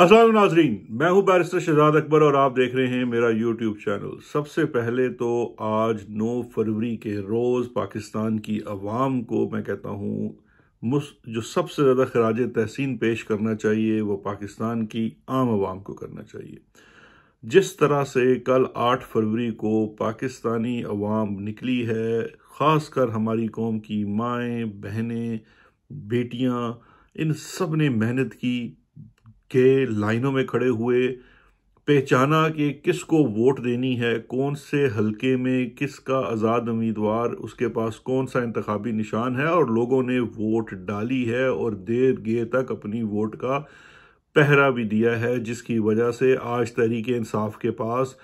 असल नाजरीन मैं हूं बैरिस्टर शहजाद अकबर और आप देख रहे हैं मेरा यूट्यूब चैनल सबसे पहले तो आज 9 फरवरी के रोज़ पाकिस्तान की आवाम को मैं कहता हूं जो सबसे ज़्यादा खराज तहसीन पेश करना चाहिए वो पाकिस्तान की आम आवाम को करना चाहिए जिस तरह से कल 8 फरवरी को पाकिस्तानी अवाम निकली है ख़ासकर हमारी कौम की माएँ बहनें बेटियाँ इन सब ने मेहनत की के लाइनों में खड़े हुए पहचाना कि किसको वोट देनी है कौन से हलके में किसका आज़ाद उम्मीदवार उसके पास कौन सा इंतबी निशान है और लोगों ने वोट डाली है और देर गेर तक अपनी वोट का पहरा भी दिया है जिसकी वजह से आज तहरीक इंसाफ के पास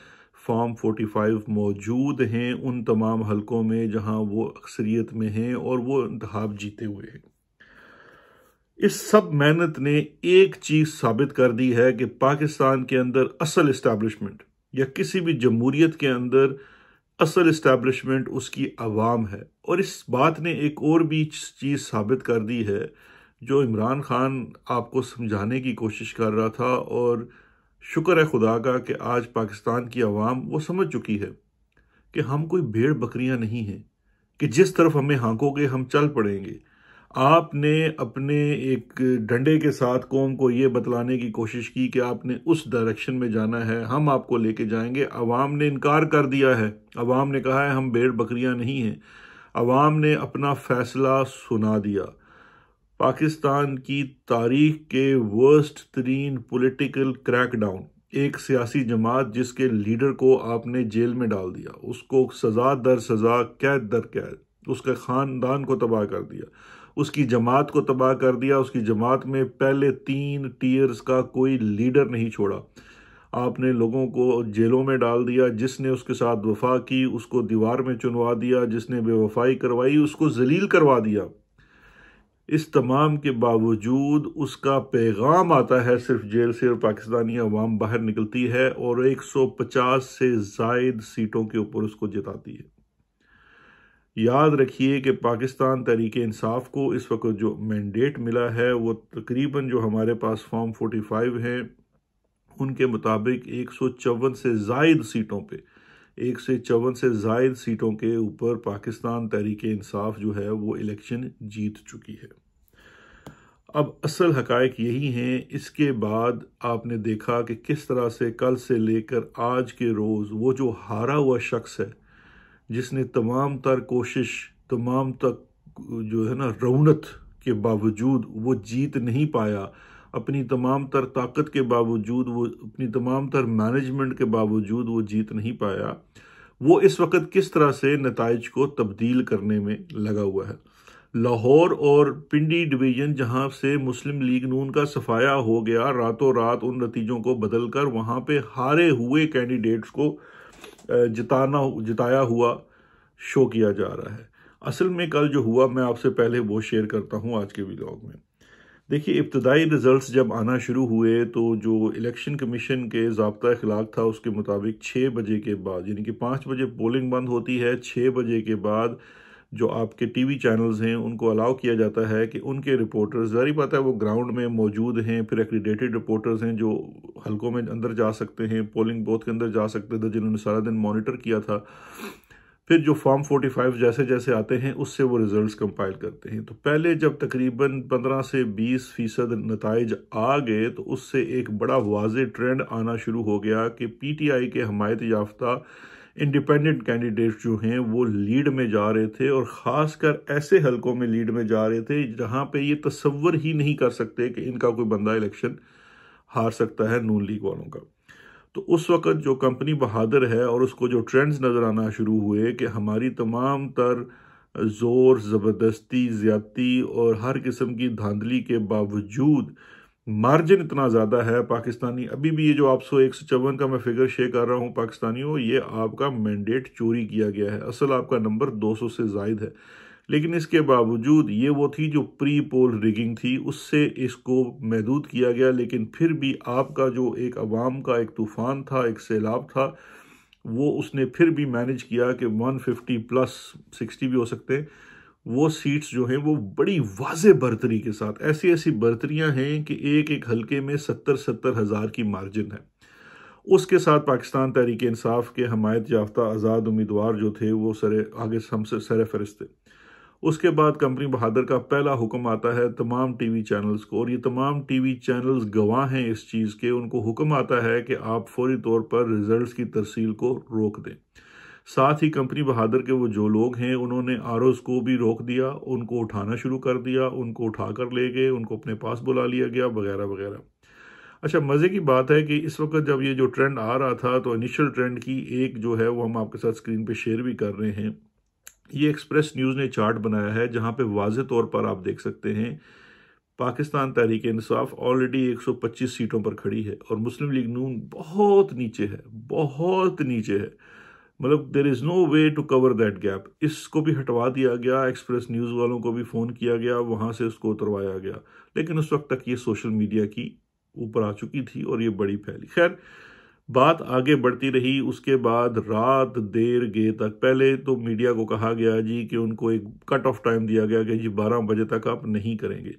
फॉर्म 45 मौजूद हैं उन तमाम हलकों में जहां वो अक्सरियत में हैं और वो इंतब जीते हुए हैं इस सब मेहनत ने एक चीज साबित कर दी है कि पाकिस्तान के अंदर असल इस्टेब्लिशमेंट या किसी भी जमहूरीत के अंदर असल इस्टेब्लिशमेंट उसकी आवाम है और इस बात ने एक और भी चीज़ साबित कर दी है जो इमरान खान आपको समझाने की कोशिश कर रहा था और शुक्र है खुदा का कि आज पाकिस्तान की आवाम वो समझ चुकी है कि हम कोई भेड़ बकरियां नहीं हैं कि जिस तरफ हमें हाँकोगे हम चल पड़ेंगे आपने अपने एक डंडे के साथ कौम को ये बतलाने की कोशिश की कि आपने उस डायरेक्शन में जाना है हम आपको लेके जाएंगे अवाम ने इनकार कर दिया है अवाम ने कहा है हम भेड़ बकरियां नहीं हैं अवाम ने अपना फ़ैसला सुना दिया पाकिस्तान की तारीख के वर्स्ट तरीन पोलिटिकल क्रैकडाउन एक सियासी जमात जिसके लीडर को आपने जेल में डाल दिया उसको सज़ा दर सज़ा कैद दर कैद तो उसके ख़ानदान को तबाह कर दिया उसकी जमात को तबाह कर दिया उसकी जमात में पहले तीन टीयर्स का कोई लीडर नहीं छोड़ा आपने लोगों को जेलों में डाल दिया जिसने उसके साथ वफा की उसको दीवार में चुनवा दिया जिसने बेवफाई करवाई उसको जलील करवा दिया इस तमाम के बावजूद उसका पैगाम आता है सिर्फ जेल से और पाकिस्तानी अवाम बाहर निकलती है और 150 से जायद सीटों के ऊपर उसको जिताती है याद रखिए कि पाकिस्तान तहरीक इंसाफ को इस वक्त जो मैंडेट मिला है वो तकरीबन जो हमारे पास फॉर्म फोर्टी फाइव हैं उनके मुताबिक एक सौ चौवन से जायद सीटों पे एक से चौवन से जायद सीटों के ऊपर पाकिस्तान तहरीक इंसाफ जो है वो इलेक्शन जीत चुकी है अब असल हकायक यही हैं इसके बाद आपने देखा कि किस तरह से कल से लेकर आज के रोज़ वो जो हारा हुआ शख्स है जिसने तमाम तर कोशिश तमाम तक जो है ना रौनत के बावजूद वो जीत नहीं पाया अपनी तमाम तर ताकत के बावजूद वो अपनी तमाम तर मैनेजमेंट के बावजूद वो जीत नहीं पाया वो इस वक्त किस तरह से नतज को तब्दील करने में लगा हुआ है लाहौर और पिंडी डिवीज़न जहां से मुस्लिम लीग नून का सफाया हो गया रातों रात उन नतीजों को बदल कर वहाँ पर हारे हुए कैंडिडेट्स को जिताना जिताया हुआ शो किया जा रहा है असल में कल जो हुआ मैं आपसे पहले वो शेयर करता हूँ आज के व्लॉग में देखिए इब्तदाई रिज़ल्ट जब आना शुरू हुए तो जो इलेक्शन कमीशन के जबता अखलाक था उसके मुताबिक छः बजे के बाद यानी कि पाँच बजे पोलिंग बंद होती है छः बजे के बाद जो आपके टीवी चैनल्स हैं उनको अलाउ किया जाता है कि उनके रिपोर्टर्स जारी बात है वो ग्राउंड में मौजूद हैं फिर एक्रीडेटेड रिपोर्टर्स हैं जो हलकों में अंदर जा सकते हैं पोलिंग बूथ के अंदर जा सकते थे जिन्होंने सारा दिन मॉनिटर किया था फिर जो फॉर्म 45 जैसे जैसे आते हैं उससे वो रिजल्ट्स कंपाइल करते हैं तो पहले जब तकरीबन 15 से 20 फीसद नतज आ गए तो उससे एक बड़ा वाज ट्रेंड आना शुरू हो गया कि पीटीआई के हमायत याफ्ता इंडिपेंडेंट कैंडिडेट्स जो हैं वो लीड में जा रहे थे और ख़ासकर ऐसे हलकों में लीड में जा रहे थे जहां पे ये तस्वर ही नहीं कर सकते कि इनका कोई बंदा इलेक्शन हार सकता है नून लीग वालों का तो उस वक़्त जो कंपनी बहादुर है और उसको जो ट्रेंड्स नज़र आना शुरू हुए कि हमारी तमाम तर ज़ोर ज़बरदस्ती ज़्यादती और हर किस्म की धांधली के बावजूद मार्जिन इतना ज़्यादा है पाकिस्तानी अभी भी ये जो आप सौ एक सौ चौवन का मैं फिगर शेयर कर रहा हूँ पाकिस्तानियों ये आपका मैंडेट चोरी किया गया है असल आपका नंबर दो सौ से जायद है लेकिन इसके बावजूद ये वो थी जो प्री पोल रिगिंग थी उससे इसको महदूद किया गया लेकिन फिर भी आपका जो एक अवाम का एक तूफ़ान था एक सैलाब था वो उसने फिर भी मैनेज किया कि 150 प्लस 60 भी हो सकते हैं वो सीट्स जो हैं वो बड़ी वाज बर्तरी के साथ ऐसी ऐसी बर्तरियां हैं कि एक एक हलके में सत्तर सत्तर हज़ार की मार्जिन है उसके साथ पाकिस्तान तहरीक इंसाफ के हमायत याफ्ता आज़ाद उम्मीदवार जो थे वो सरे आगे हमसे सर फहरिस्त थे उसके बाद कंपनी बहादुर का पहला हुक्म आता है तमाम टी वी चैनल्स को और ये तमाम टी वी चैनल्स गवाह हैं इस चीज़ के उनको हुक्म आता है कि आप फौरी तौर पर रिज़ल्ट की तरसील को रोक दें साथ ही कंपनी बहादुर के वो जो लोग हैं उन्होंने आर को भी रोक दिया उनको उठाना शुरू कर दिया उनको उठा कर ले गए उनको अपने पास बुला लिया गया वगैरह वगैरह अच्छा मज़े की बात है कि इस वक्त जब ये जो ट्रेंड आ रहा था तो इनिशियल ट्रेंड की एक जो है वो हम आपके साथ स्क्रीन पर शेयर भी कर रहे हैं ये एक्सप्रेस न्यूज़ ने चार्ट बनाया है जहाँ पर वाज तौर पर आप देख सकते हैं पाकिस्तान तहरीक इंसाफ ऑलरेडी 125 सीटों पर खड़ी है और मुस्लिम लीग नून बहुत नीचे है बहुत नीचे है मतलब there is no way to cover that gap इसको भी हटवा दिया गया एक्सप्रेस न्यूज़ वालों को भी फ़ोन किया गया वहाँ से उसको उतरवाया गया लेकिन उस वक्त तक ये सोशल मीडिया की ऊपर आ चुकी थी और ये बड़ी फैली खैर बात आगे बढ़ती रही उसके बाद रात देर गए तक पहले तो मीडिया को कहा गया जी कि उनको एक कट ऑफ टाइम दिया गया कि जी बारह बजे तक आप नहीं करेंगे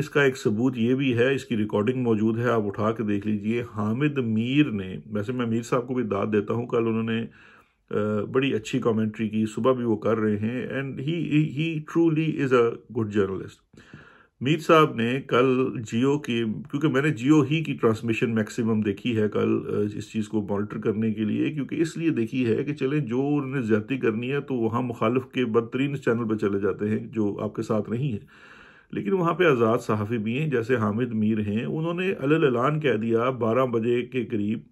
इसका एक सबूत ये भी है इसकी रिकॉर्डिंग मौजूद है आप उठा के देख लीजिए हामिद मीर ने वैसे मैं मीर साहब को भी दाद देता हूँ कल उन्होंने बड़ी अच्छी कमेंट्री की सुबह भी वो कर रहे हैं and he he truly is a good journalist Mir साहब ने कल जियो के क्योंकि मैंने जियो ही की ट्रांसमिशन मैक्सिमम देखी है कल इस चीज़ को मॉनिटर करने के लिए क्योंकि इसलिए देखी है कि चलें जो उन्हें ज्यादा करनी है तो वहाँ मुखालफ के बदतरीन चैनल पर चले जाते हैं जो आपके साथ नहीं है लेकिन वहाँ पे आज़ाद सहाफ़ी भी हैं जैसे हामिद मीर हैं उन्होंने अलल कह दिया बारह बजे के करीब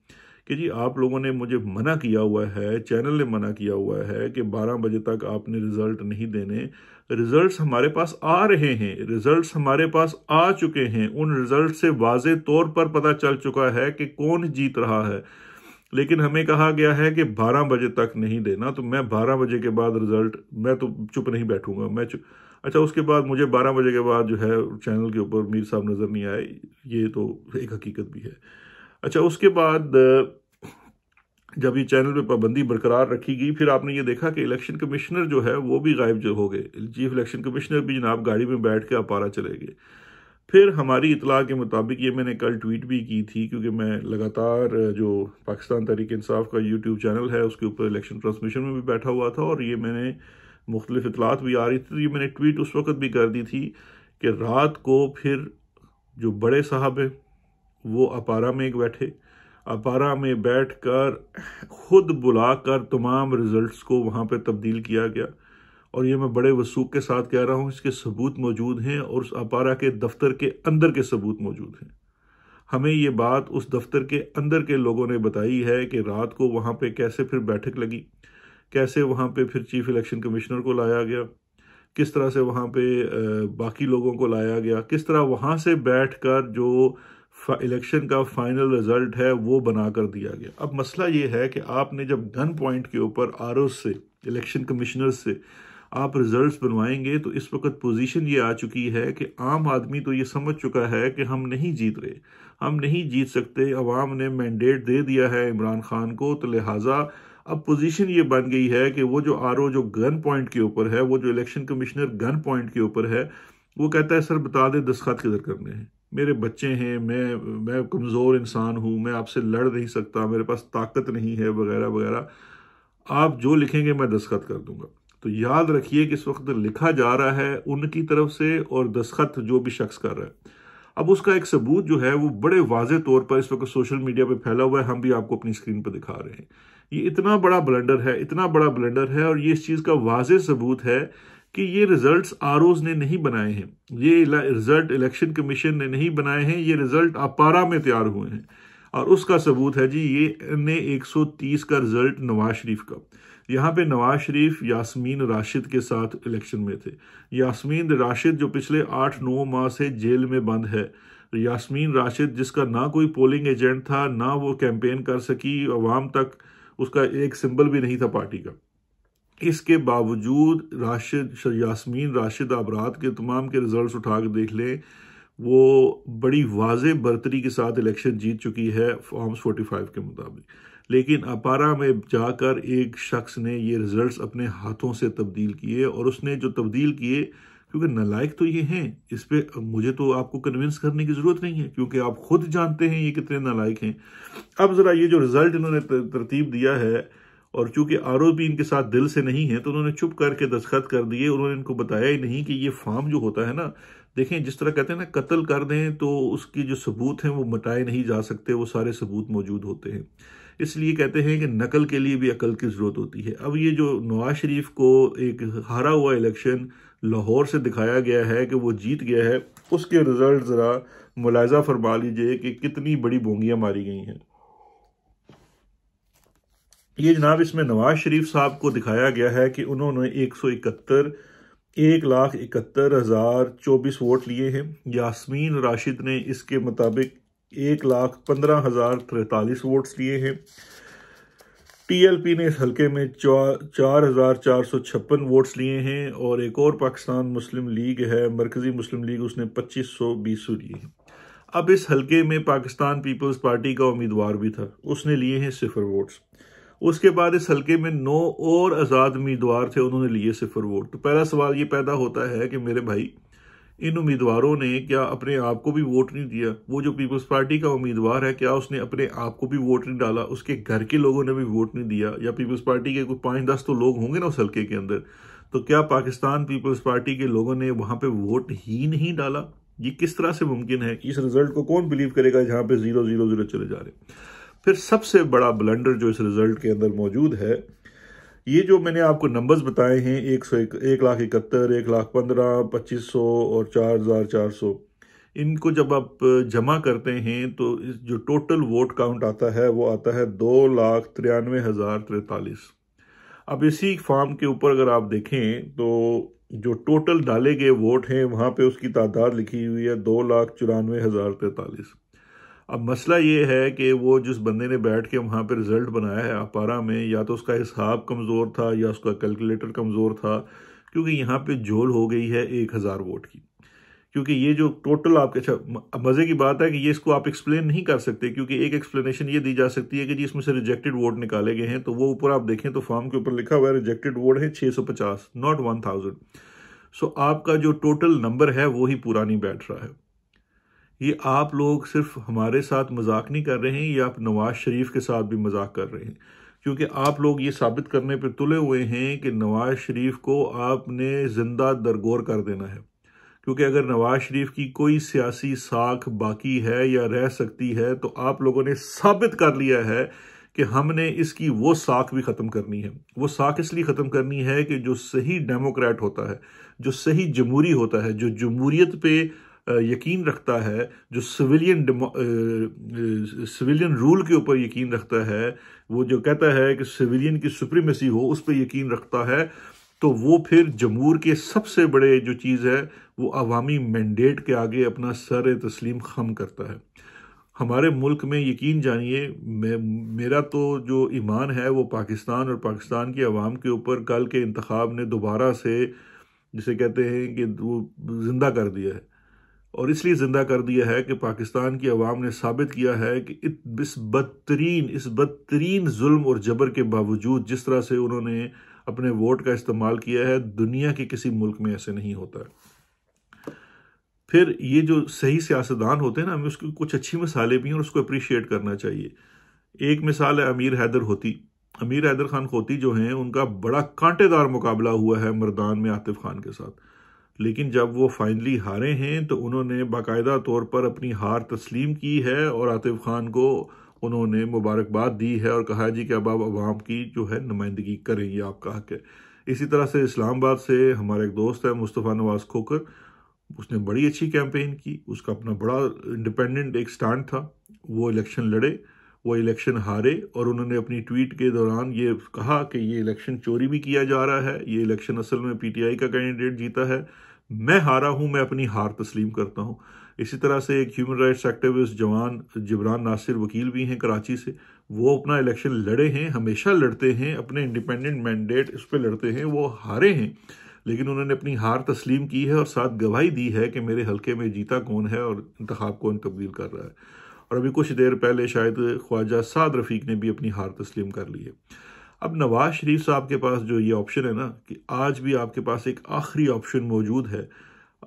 कि जी आप लोगों ने मुझे मना किया हुआ है चैनल ने मना किया हुआ है कि 12 बजे तक आपने रिज़ल्ट नहीं देने रिज़ल्ट हमारे पास आ रहे हैं रिज़ल्ट हमारे पास आ चुके हैं उन रिज़ल्ट से वाज तौर पर पता चल चुका है कि कौन जीत रहा है लेकिन हमें कहा गया है कि 12 बजे तक नहीं देना तो मैं 12 बजे के बाद रिज़ल्ट मैं तो चुप नहीं बैठूंगा मैं चुप अच्छा उसके बाद मुझे 12 बजे के बाद जो है चैनल के ऊपर मीर साहब नज़र नहीं आए ये तो एक हकीकत भी है अच्छा उसके बाद जब ये चैनल पे पाबंदी बरकरार रखी गई फिर आपने ये देखा कि इलेक्शन कमिश्नर जो है वो भी गायब जो हो गए चीफ इलेक्शन कमिश्नर भी जनाब गाड़ी में बैठ के अपारा चले गए फिर हमारी इतला के मुताबिक ये मैंने कल ट्वीट भी की थी क्योंकि मैं लगातार जो पाकिस्तान तहरीक इंसाफ का यूट्यूब चैनल है उसके ऊपर इलेक्शन ट्रांसमिशन में भी बैठा हुआ था और ये मैंने मुख्तलिफ इतलात भी आ रही थी तो ये मैंने ट्वीट उस वक्त भी कर दी थी कि रात को फिर जो बड़े साहब हैं वो अपारा में बैठे अपारा में बैठ कर ख़ुद बुला कर तमाम रिज़ल्ट को वहाँ पर तब्दील किया गया और ये मैं बड़े वसूख के साथ कह रहा हूँ इसके सबूत मौजूद हैं और उस अपारा के दफ्तर के अंदर के सबूत मौजूद हैं हमें ये बात उस दफ्तर के अंदर के लोगों ने बताई है कि रात को वहाँ पे कैसे फिर बैठक लगी कैसे वहाँ पे फिर चीफ इलेक्शन कमिश्नर को लाया गया किस तरह से वहाँ पे बाकी लोगों को लाया गया किस तरह वहाँ से बैठ कर जो इलेक्शन का फाइनल रिजल्ट है वो बना कर दिया गया अब मसला ये है कि आपने जब गन पॉइंट के ऊपर आर से इलेक्शन कमिश्नर से आप रिजल्ट्स बनवाएंगे तो इस वक्त पोजीशन ये आ चुकी है कि आम आदमी तो ये समझ चुका है कि हम नहीं जीत रहे हम नहीं जीत सकते अवाम ने मैंडेट दे दिया है इमरान खान को तो लिहाजा अब पोजीशन ये बन गई है कि वो जो आर जो गन पॉइंट के ऊपर है वो जो इलेक्शन कमिश्नर गन पॉइंट के ऊपर है वो कहता है सर बता दे दस्खत किधर करने हैं मेरे बच्चे हैं मैं मैं कमज़ोर इंसान हूँ मैं आपसे लड़ नहीं सकता मेरे पास ताकत नहीं है वगैरह वगैरह आप जो लिखेंगे मैं दस्खत कर दूंगा तो याद रखिए कि इस वक्त लिखा जा रहा है उनकी तरफ से और दस्खत जो भी शख्स कर रहा है अब उसका एक सबूत जो है वो बड़े वाज तौर पर इस वक्त सोशल मीडिया पर फैला हुआ है हम भी आपको अपनी स्क्रीन पर दिखा रहे हैं ये इतना बड़ा ब्लेंडर है इतना बड़ा ब्लेंडर है और ये इस चीज़ का वाज सबूत है कि ये रिजल्ट्स आर ने नहीं बनाए हैं ये रिजल्ट इलेक्शन कमीशन ने नहीं बनाए हैं ये रिजल्ट अपारा में तैयार हुए हैं और उसका सबूत है जी ये एन ए का रिजल्ट नवाज शरीफ का यहाँ पे नवाज शरीफ यासमीन राशिद के साथ इलेक्शन में थे यासमीन राशिद जो पिछले आठ नौ माह से जेल में बंद है यासमीन राशिद जिसका ना कोई पोलिंग एजेंट था ना वो कैंपेन कर सकी आवाम तक उसका एक सिंबल भी नहीं था पार्टी का इसके बावजूद राशिद यासमीन राशिद आबरात के तमाम के रिज़ल्ट उठा कर देख लें वो बड़ी वाज बरतरी के साथ इलेक्शन जीत चुकी है फॉर्म्स 45 के मुताबिक लेकिन अपारा में जाकर एक शख्स ने ये रिज़ल्ट अपने हाथों से तब्दील किए और उसने जो तब्दील किए क्योंकि नलायक तो ये हैं इस पर मुझे तो आपको कन्विंस करने की ज़रूरत नहीं है क्योंकि आप खुद जानते हैं ये कितने नलायक हैं अब ज़रा ये जो रिज़ल्ट इन्होंने तरतीब दिया है और चूंकि आरोपी इनके साथ दिल से नहीं है तो उन्होंने चुप करके दस्खत कर दिए उन्होंने इनको बताया ही नहीं कि ये फार्म जो होता है ना देखें जिस तरह कहते हैं ना कत्ल कर दें तो उसकी जो सबूत हैं वो मटाए नहीं जा सकते वो सारे सबूत मौजूद होते हैं इसलिए कहते हैं कि नकल के लिए भी अकल की ज़रूरत होती है अब ये जो नवाज शरीफ को एक हारा हुआ इलेक्शन लाहौर से दिखाया गया है कि वो जीत गया है उसके रिज़ल्ट ज़रा मुलायजा फरमा लीजिए कि कितनी बड़ी बोंगियाँ मारी गई हैं ये जनाब इसमें नवाज शरीफ साहब को दिखाया गया है कि उन्होंने एक सौ इकहत्तर एक लाख इकहत्तर हज़ार चौबीस वोट लिए हैं यासमीन राशिद ने इसके मुताबिक एक लाख पंद्रह हज़ार तैतालीस वोट्स लिए हैं टीएलपी ने इस हल्के में चार हज़ार चार सौ छप्पन वोट्स लिए हैं और एक और पाकिस्तान मुस्लिम लीग है मरकज़ी मुस्लिम लीग उसने पच्चीस सौ बीस लिए हैं अब इस हल्के में पाकिस्तान पीपल्स पार्टी का उम्मीदवार भी था उसने लिए हैं सिफर वोट्स उसके बाद इस हल्के में नौ और आज़ाद उम्मीदवार थे उन्होंने लिए सिफर वोट तो पहला सवाल ये पैदा होता है कि मेरे भाई इन उम्मीदवारों ने क्या अपने आप को भी वोट नहीं दिया वो जो पीपल्स पार्टी का उम्मीदवार है क्या उसने अपने आप को भी वोट नहीं डाला उसके घर के लोगों ने भी वोट नहीं दिया या पीपल्स पार्टी के कोई पाँच दस तो लोग होंगे ना उस हल्के के अंदर तो क्या पाकिस्तान पीपल्स पार्टी के लोगों ने वहाँ पर वोट ही नहीं डाला ये किस तरह से मुमकिन है इस रिजल्ट को कौन बिलीव करेगा जहाँ पर जीरो जीरो जीरो चले जा रहे हैं फिर सबसे बड़ा ब्लंडर जो इस रिजल्ट के अंदर मौजूद है ये जो मैंने आपको नंबर्स बताए हैं एक सौ एक, लाख इकहत्तर एक लाख पंद्रह पच्चीस सौ और चार हज़ार चार सौ इनको जब आप जमा करते हैं तो इस जो टोटल वोट काउंट आता है वो आता है दो लाख तिरानवे हज़ार तैतालीस अब इसी फॉर्म के ऊपर अगर आप देखें तो जो टोटल डाले गए वोट हैं वहाँ पे उसकी तादाद लिखी हुई है दो लाख चौरानवे हज़ार तैतालीस अब मसला ये है कि वो जिस बंदे ने बैठ के वहाँ पे रिज़ल्ट बनाया है अपारा में या तो उसका हिसाब कमज़ोर था या उसका कैलकुलेटर कमज़ोर था क्योंकि यहाँ पे झोल हो गई है एक हज़ार वोट की क्योंकि ये जो टोटल आपके अच्छा मज़े की बात है कि ये इसको आप एक्सप्लेन नहीं कर सकते क्योंकि एक एक्सप्लेनेशन ये दी जा सकती है कि जी इसमें से रिजेक्टेड वोट निकाले गए हैं तो वो ऊपर आप देखें तो फॉर्म के ऊपर लिखा हुआ है रिजेक्टेड वोट है छः नॉट वन सो आपका जो टोटल नंबर है वो ही पूरा नहीं बैठ रहा है ये आप लोग सिर्फ हमारे साथ मजाक नहीं कर रहे हैं ये आप नवाज शरीफ के साथ भी मजाक कर रहे हैं क्योंकि आप लोग ये साबित करने पर तुले हुए हैं कि नवाज शरीफ को आपने ज़िंदा दरगोर कर देना है क्योंकि अगर नवाज शरीफ की कोई सियासी साख बाकी है या रह सकती है तो आप लोगों ने साबित कर लिया है कि हमने इसकी वो साख भी ख़त्म करनी है वो साख इसलिए ख़त्म करनी है कि जो सही डेमोक्रेट होता है जो सही जमहूरी होता है जो जमहूरीत पे यकीन रखता है जो सिविलियन सिविलियन रूल के ऊपर यकीन रखता है वो जो कहता है कि सिविलियन की सुप्रीमेसी हो उस पर यकीन रखता है तो वो फिर जमूर के सबसे बड़े जो चीज़ है वो अवामी मैंडेट के आगे अपना सर तस्लीम खम करता है हमारे मुल्क में यकीन जानिए मैं मेरा तो जो ईमान है वो पाकिस्तान और पाकिस्तान की आवाम के ऊपर कल के इंतब ने दोबारा से जिसे कहते हैं कि वो ज़िंदा कर दिया है और इसलिए ज़िंदा कर दिया है कि पाकिस्तान की आवाम ने साबित किया है कि इस बदतरीन इस बदतरीन जुल्म और जबर के बावजूद जिस तरह से उन्होंने अपने वोट का इस्तेमाल किया है दुनिया के किसी मुल्क में ऐसे नहीं होता है फिर ये जो सही सियासतदान होते हैं ना हमें उसकी कुछ अच्छी मिसालें भी हैं और उसको अप्रिशिएट करना चाहिए एक मिसाल है अमीर हैदर होती अमीर हैदर खान खोती जो हैं उनका बड़ा कांटेदार मुकाबला हुआ है मरदान में आतिफ खान के साथ लेकिन जब वो फाइनली हारे हैं तो उन्होंने बाकायदा तौर पर अपनी हार तस्लीम की है और आतिफ खान को उन्होंने मुबारकबाद दी है और कहा है जी कि अब आप आवाम की जो है नुमाइंदगी करें ये आपका हक है इसी तरह से इस्लामाबाद से हमारा एक दोस्त है मुस्तफ़ा नवाज़ खोकर उसने बड़ी अच्छी कैंपेन की उसका अपना बड़ा इंडिपेंडेंट एक स्टैंड था वो इलेक्शन लड़े वो इलेक्शन हारे और उन्होंने अपनी ट्वीट के दौरान ये कहा कि ये इलेक्शन चोरी भी किया जा रहा है ये इलेक्शन असल में पीटीआई का कैंडिडेट जीता है मैं हारा हूँ मैं अपनी हार तस्लीम करता हूँ इसी तरह से एक ह्यूमन राइट्स एक्टिविस्ट जवान जबरान नासिर वकील भी हैं कराची से वो अपना इलेक्शन लड़े हैं हमेशा लड़ते हैं अपने इंडिपेंडेंट मैंडेट इस पर लड़ते हैं वो हारे हैं लेकिन उन्होंने अपनी हार तस्लीम की है और साथ गवाही दी है कि मेरे हल्के में जीता कौन है और इंतब कौन तब्दील कर रहा है और अभी कुछ देर पहले शायद ख्वाजा साद रफ़ीक ने भी अपनी हार तस्लीम कर ली है अब नवाज शरीफ साहब के पास जो ये ऑप्शन है ना कि आज भी आपके पास एक आखिरी ऑप्शन मौजूद है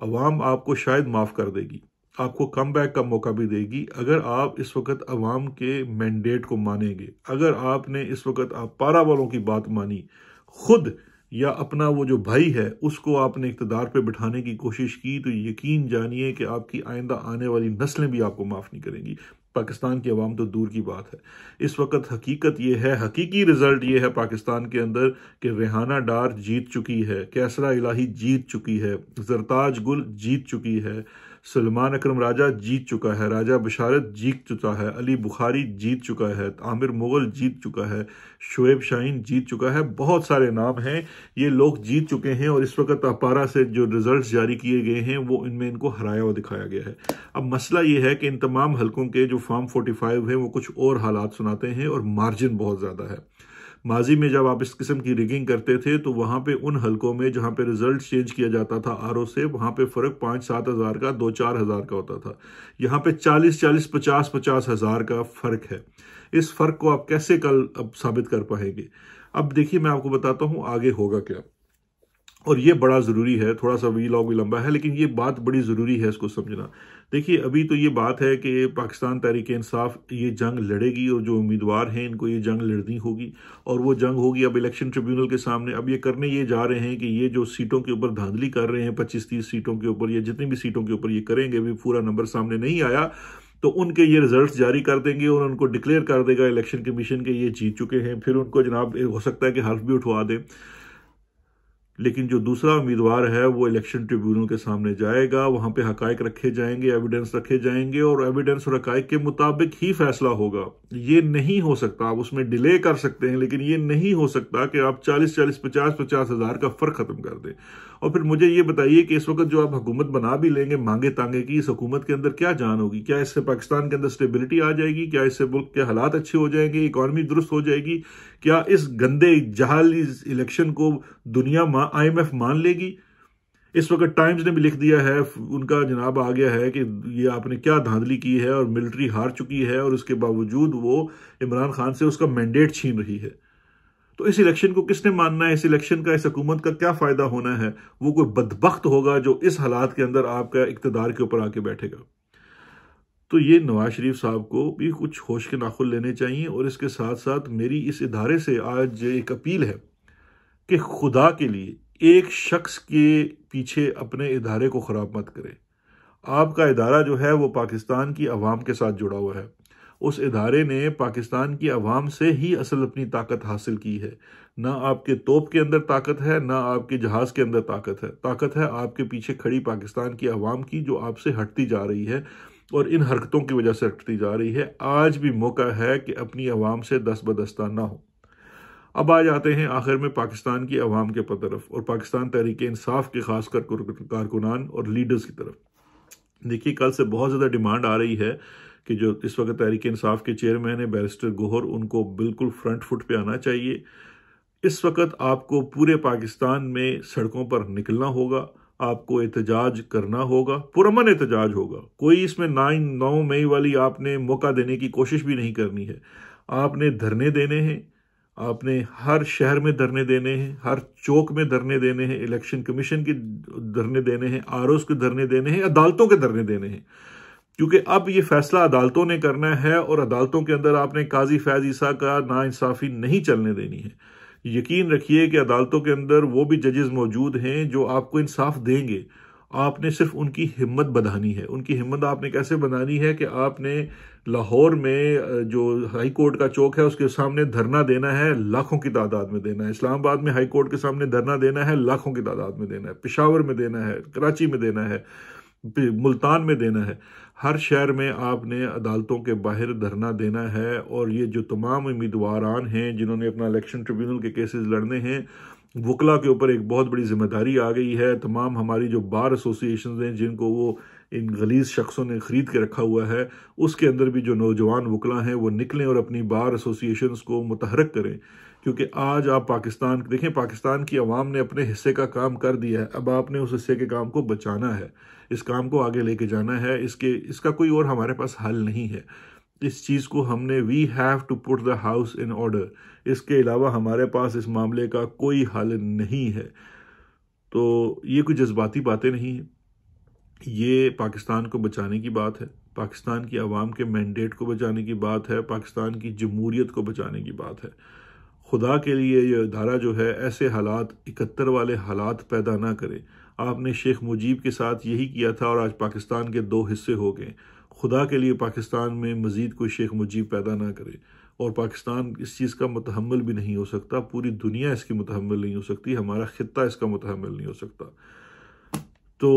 अवाम आपको शायद माफ़ कर देगी आपको कम बैक का मौका भी देगी अगर आप इस वक्त अवाम के मैंडेट को मानेंगे अगर आपने इस वक्त आप पारा वालों की बात मानी खुद या अपना वो जो भाई है उसको आपने इकतदार पर बिठाने की कोशिश की तो यकीन जानिए कि आपकी आइंदा आने वाली नस्लें भी आपको माफ़ नहीं करेंगी पाकिस्तान की आवाम तो दूर की बात है इस वक्त हकीकत ये है हकीकी रिज़ल्ट ये है पाकिस्तान के अंदर कि रेहाना डार जीत चुकी है कैसरा इलाही जीत चुकी है जरताज गुल जीत चुकी है सलमान अकरम राजा जीत चुका है राजा बशारत जीत चुका है अली बुखारी जीत चुका है आमिर मुग़ल जीत चुका है शुएब शाहीन जीत चुका है बहुत सारे नाम हैं ये लोग जीत चुके हैं और इस वक्त अपारा से जो रिज़ल्ट जारी किए गए हैं वो इनमें इनको हराया हुआ दिखाया गया है अब मसला ये है कि इन तमाम हलकों के जो फार्म फोर्टी फाइव हैं वो कुछ और हालात सुनाते हैं और मार्जिन बहुत ज़्यादा है माजी में जब आप इस किस्म की रिगिंग करते थे तो वहाँ पे उन हलकों में जहाँ पे रिजल्ट चेंज किया जाता था आर से वहाँ पे फ़र्क पाँच सात हज़ार का दो चार हज़ार का होता था यहाँ पे चालीस चालीस पचास पचास हज़ार का फ़र्क है इस फ़र्क को आप कैसे कल अब साबित कर पाएंगे अब देखिए मैं आपको बताता हूँ आगे होगा क्या और ये बड़ा ज़रूरी है थोड़ा सा वी लॉग भी लंबा है लेकिन ये बात बड़ी ज़रूरी है इसको समझना देखिए अभी तो ये बात है कि पाकिस्तान तहरीक इंसाफ ये जंग लड़ेगी और जो उम्मीदवार हैं इनको ये जंग लड़नी होगी और वो जंग होगी अब इलेक्शन ट्रिब्यूनल के सामने अब ये करने ये जा रहे हैं कि ये जो सीटों के ऊपर धांधली कर रहे हैं पच्चीस तीस सीटों के ऊपर या जितनी भी सीटों के ऊपर ये करेंगे अभी पूरा नंबर सामने नहीं आया तो उनके ये रिजल्ट्स जारी कर देंगे और उनको डिक्लेयर कर देगा इलेक्शन कमीशन के ये जीत चुके हैं फिर उनको जनाब हो सकता है कि हल्फ भी उठवा दें लेकिन जो दूसरा उम्मीदवार है वो इलेक्शन ट्रिब्यूनल के सामने जाएगा वहाँ पे हकायक रखे जाएंगे एविडेंस रखे जाएंगे और एविडेंस और हकायक के मुताबिक ही फैसला होगा ये नहीं हो सकता आप उसमें डिले कर सकते हैं लेकिन ये नहीं हो सकता कि आप चालीस चालीस पचास पचास हजार का फर्क खत्म कर दें और फिर मुझे ये बताइए कि इस वक्त जो आप हुकूमत बना भी लेंगे मांगे तांगे की इस हुकूमत के अंदर क्या जान होगी क्या इससे पाकिस्तान के अंदर स्टेबिलिटी आ जाएगी क्या इससे मुल्क के हालात अच्छे हो जाएंगे इकॉनमी दुरुस्त हो जाएगी क्या इस गंदे जहाल इलेक्शन को दुनिया आई एम एफ मान लेगी इस वक्त टाइम्स ने भी लिख दिया है उनका जनाब आ गया है कि ये आपने क्या धांधली की है और मिलिट्री हार चुकी है और उसके बावजूद वो इमरान खान से उसका मैंडेट छीन रही है तो इस इलेक्शन को किसने मानना है इस इलेक्शन का इस हकूमत का क्या फ़ायदा होना है वो कोई बदबخت होगा जो इस हालात के अंदर आपका इकतदार के ऊपर आके बैठेगा तो ये नवाज शरीफ साहब को भी कुछ होश के नाखुल लेने चाहिए और इसके साथ साथ मेरी इस इदारे से आज एक अपील है कि खुदा के लिए एक शख्स के पीछे अपने इदारे को ख़राब मत करें आपका इदारा जो है वो पाकिस्तान की आवाम के साथ जुड़ा हुआ है उस इदारे ने पाकिस्तान की आवाम से ही असल अपनी ताकत हासिल की है ना आपके तोप के अंदर ताकत है ना आपके जहाज़ के अंदर ताकत है ताकत है आपके पीछे खड़ी पाकिस्तान की आवाम की जो आपसे हटती जा रही है और इन हरकतों की वजह से हटती जा रही है आज भी मौका है कि अपनी आवाम से दस बदस्ता ना हो अब आ जाते हैं आखिर में पाकिस्तान की आवाम के तरफ और पाकिस्तान तहरीक इंसाफ के खासकर कारकुनान और लीडर्स की तरफ देखिए कल से बहुत ज़्यादा डिमांड आ रही है कि जो इस वक्त तहरीक इंसाफ के चेयरमैन है बैरिस्टर गोहर उनको बिल्कुल फ्रंट फुट पे आना चाहिए इस वक्त आपको पूरे पाकिस्तान में सड़कों पर निकलना होगा आपको एहतजाज करना होगा पुरमन एहतजाज होगा कोई इसमें नाइन नौ मई वाली आपने मौका देने की कोशिश भी नहीं करनी है आपने धरने देने हैं आपने हर शहर में धरने देने हैं हर चौक में धरने देने हैं इलेक्शन कमीशन के धरने देने हैं आर के धरने देने हैं अदालतों के धरने देने हैं क्योंकि अब ये फैसला अदालतों ने करना है और अदालतों के अंदर आपने काजी फैज ईसा का नाानसाफ़ी नहीं चलने देनी है यकीन रखिए कि अदालतों के अंदर वो भी जजेस मौजूद हैं जो आपको इंसाफ देंगे आपने सिर्फ उनकी हिम्मत बढ़ानी है उनकी हिम्मत आपने कैसे बनानी है कि आपने लाहौर में जो हाई कोर्ट का चौक है उसके सामने धरना देना है लाखों की तादाद में देना है इस्लामाबाद में हाई कोर्ट के सामने धरना देना है लाखों की तादाद में देना है पिशावर में देना है कराची में देना है मुल्तान में देना है हर शहर में आपने अदालतों के बाहर धरना देना है और ये जो तमाम उम्मीदवारान हैं जिन्होंने अपना इलेक्शन ट्रिब्यूनल के केसेस लड़ने हैं वकला के ऊपर एक बहुत बड़ी जिम्मेदारी आ गई है तमाम हमारी जो बार एसोसिएशन हैं जिनको वो इन गलीज शख्सों ने ख़रीद के रखा हुआ है उसके अंदर भी जो नौजवान वकला हैं वो निकलें और अपनी बार एसोसिएशन को मतहरक करें क्योंकि आज आप पाकिस्तान देखें पाकिस्तान की आवाम ने अपने हिस्से का काम कर दिया है अब आपने उस हिस्से के काम को बचाना है इस काम को आगे लेके जाना है इसके इसका कोई और हमारे पास हल नहीं है इस चीज़ को हमने we have to put the house in order इसके अलावा हमारे पास इस मामले का कोई हल नहीं है तो ये कोई जज्बाती बातें नहीं हैं ये पाकिस्तान को बचाने की बात है पाकिस्तान की आवाम के मैंडेट को बचाने की बात है पाकिस्तान की जमूरीत को बचाने की बात है खुदा के लिए ये अदारा जो है ऐसे हालात इकहत्तर वाले हालात पैदा ना करें आपने शेख मुजीब के साथ यही किया था और आज पाकिस्तान के दो हिस्से हो गए खुदा के लिए पाकिस्तान में मज़ीद कोई शेख मुजीब पैदा ना करे और पाकिस्तान इस चीज़ का मतहमल भी नहीं हो सकता पूरी दुनिया इसकी मतहमल नहीं हो सकती हमारा ख़त्ता इसका मतहमल नहीं हो सकता तो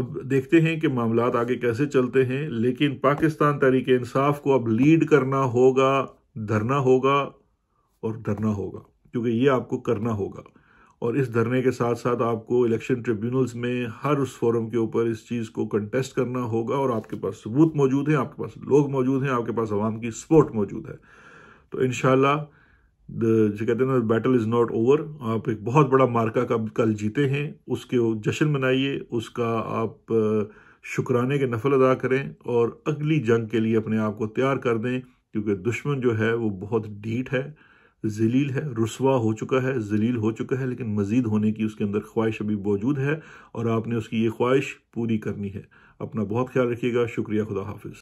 अब देखते हैं कि मामला आगे कैसे चलते हैं लेकिन पाकिस्तान तहरीक इंसाफ को अब लीड करना होगा धरना होगा और डरना होगा क्योंकि ये आपको करना होगा और इस धरने के साथ साथ आपको इलेक्शन ट्रिब्यूनल्स में हर उस फोरम के ऊपर इस चीज़ को कंटेस्ट करना होगा और आपके पास सबूत मौजूद हैं आपके पास लोग मौजूद हैं आपके पास आवाम की सपोर्ट मौजूद है तो इन जो कहते हैं ना बैटल इज़ नॉट ओवर आप एक बहुत बड़ा मार्का कब कल जीते हैं उसके जश्न मनाइए उसका आप शुक्राने के नफल अदा करें और अगली जंग के लिए अपने आप को तैयार कर दें क्योंकि दुश्मन जो है वो बहुत डीट है जलील है रसवा हो चुका है जलील हो चुका है लेकिन मज़ीद होने की उसके अंदर ख्वाहिश अभी मौजूद है और आपने उसकी ये ख्वाहिश पूरी करनी है अपना बहुत ख्याल रखिएगा शुक्रिया खुदा हाफिज़